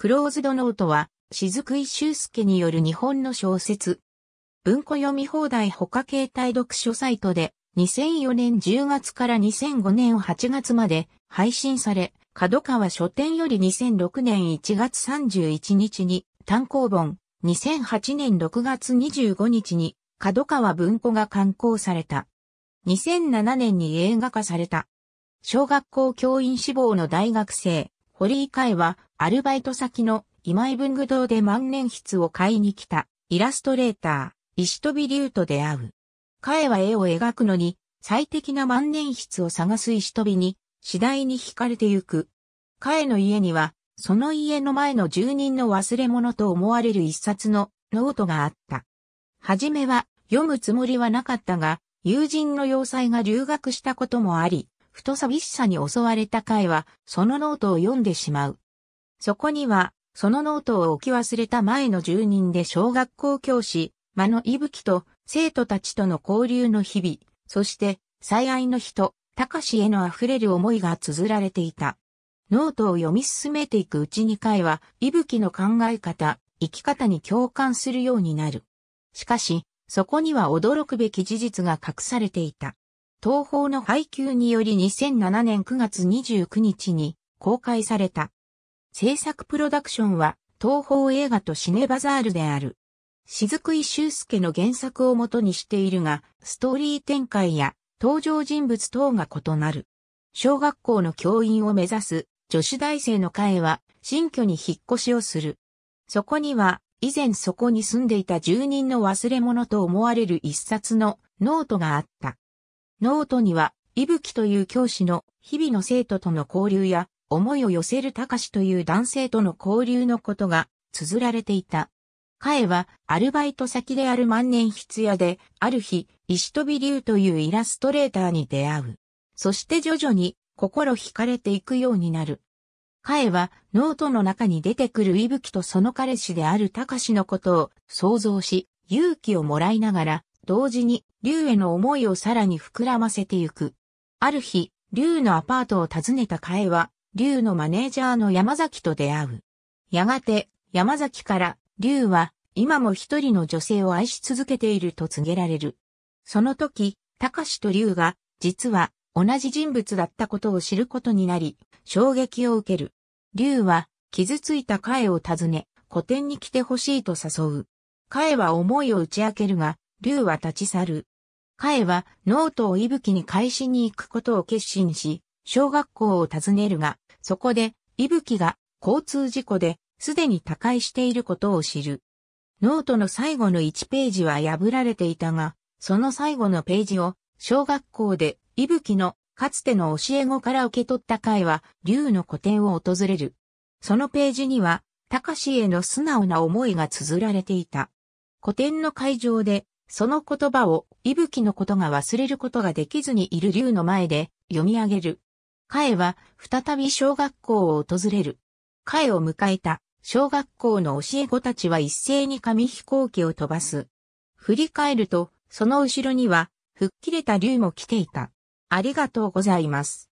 クローズドノートは、雫井修介による日本の小説。文庫読み放題他携帯読書サイトで、2004年10月から2005年8月まで配信され、角川書店より2006年1月31日に単行本、2008年6月25日に角川文庫が刊行された。2007年に映画化された。小学校教員志望の大学生、堀井海は、アルバイト先の今井文具堂で万年筆を買いに来た、イラストレーター、石飛龍と出会う。海は絵を描くのに、最適な万年筆を探す石飛に、次第に惹かれてゆく。海の家には、その家の前の住人の忘れ物と思われる一冊のノートがあった。はじめは読むつもりはなかったが、友人の要塞が留学したこともあり、ふと寂しさに襲われた回は、そのノートを読んでしまう。そこには、そのノートを置き忘れた前の住人で小学校教師、間の息吹と生徒たちとの交流の日々、そして、最愛の人、高志への溢れる思いが綴られていた。ノートを読み進めていくうちに回は、息吹の考え方、生き方に共感するようになる。しかし、そこには驚くべき事実が隠されていた。東宝の配給により2007年9月29日に公開された。制作プロダクションは東宝映画とシネバザールである。雫井修介の原作をもとにしているが、ストーリー展開や登場人物等が異なる。小学校の教員を目指す女子大生の会は新居に引っ越しをする。そこには以前そこに住んでいた住人の忘れ物と思われる一冊のノートがあった。ノートには、伊吹という教師の日々の生徒との交流や、思いを寄せる隆という男性との交流のことが綴られていた。彼はアルバイト先である万年筆屋で、ある日、石飛竜というイラストレーターに出会う。そして徐々に心惹かれていくようになる。彼はノートの中に出てくる伊吹とその彼氏である隆のことを想像し、勇気をもらいながら、同時に竜への思いをさらに膨らませてゆく。ある日、竜のアパートを訪ねたカエは、竜のマネージャーの山崎と出会う。やがて、山崎から、竜は、今も一人の女性を愛し続けていると告げられる。その時、高志と竜が、実は、同じ人物だったことを知ることになり、衝撃を受ける。竜は、傷ついたカエを訪ね、古典に来てほしいと誘う。カエは思いを打ち明けるが、竜は立ち去る。彼はノートを息吹に返しに行くことを決心し、小学校を訪ねるが、そこで、息吹が交通事故で、すでに他界していることを知る。ノートの最後の1ページは破られていたが、その最後のページを、小学校で、息吹のかつての教え子から受け取った彼は、竜の古典を訪れる。そのページには、高志への素直な思いが綴られていた。古典の会場で、その言葉を、いぶきのことが忘れることができずにいる竜の前で、読み上げる。彼は、再び小学校を訪れる。彼を迎えた、小学校の教え子たちは一斉に紙飛行機を飛ばす。振り返ると、その後ろには、吹っ切れた竜も来ていた。ありがとうございます。